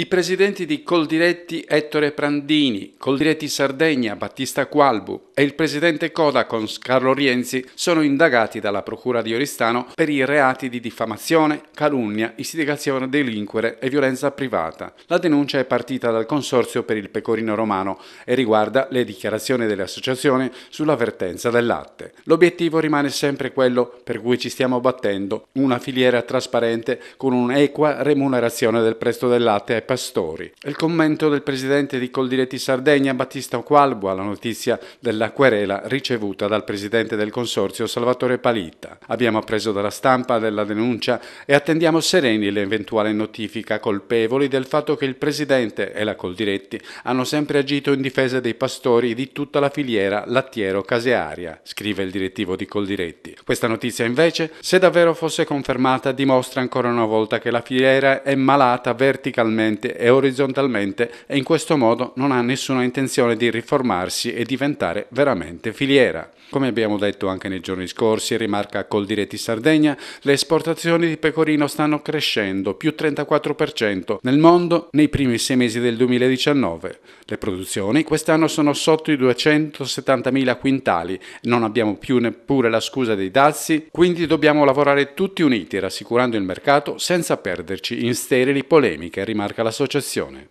I presidenti di Coldiretti Ettore Prandini, Coldiretti Sardegna Battista Qualbu e il presidente Codacons Carlo Rienzi sono indagati dalla Procura di Oristano per i reati di diffamazione, calunnia, istigazione a delinquere e violenza privata. La denuncia è partita dal Consorzio per il Pecorino Romano e riguarda le dichiarazioni delle associazioni sull'avvertenza del latte. L'obiettivo rimane sempre quello per cui ci stiamo battendo, una filiera trasparente con un'equa remunerazione del prezzo del latte pastori. Il commento del presidente di Coldiretti Sardegna, Battista Qualbo, alla notizia della querela ricevuta dal presidente del consorzio Salvatore Palitta. Abbiamo appreso dalla stampa della denuncia e attendiamo sereni l'eventuale notifica colpevoli del fatto che il presidente e la Coldiretti hanno sempre agito in difesa dei pastori di tutta la filiera lattiero-casearia, scrive il direttivo di Coldiretti. Questa notizia invece, se davvero fosse confermata, dimostra ancora una volta che la filiera è malata verticalmente verticalmente e orizzontalmente e in questo modo non ha nessuna intenzione di riformarsi e diventare veramente filiera. Come abbiamo detto anche nei giorni scorsi, rimarca Coldiretti Sardegna, le esportazioni di pecorino stanno crescendo, più 34% nel mondo nei primi sei mesi del 2019. Le produzioni quest'anno sono sotto i 270.000 quintali, non abbiamo più neppure la scusa dei dazi, quindi dobbiamo lavorare tutti uniti, rassicurando il mercato senza perderci in sterili polemiche, rimarca l'associazione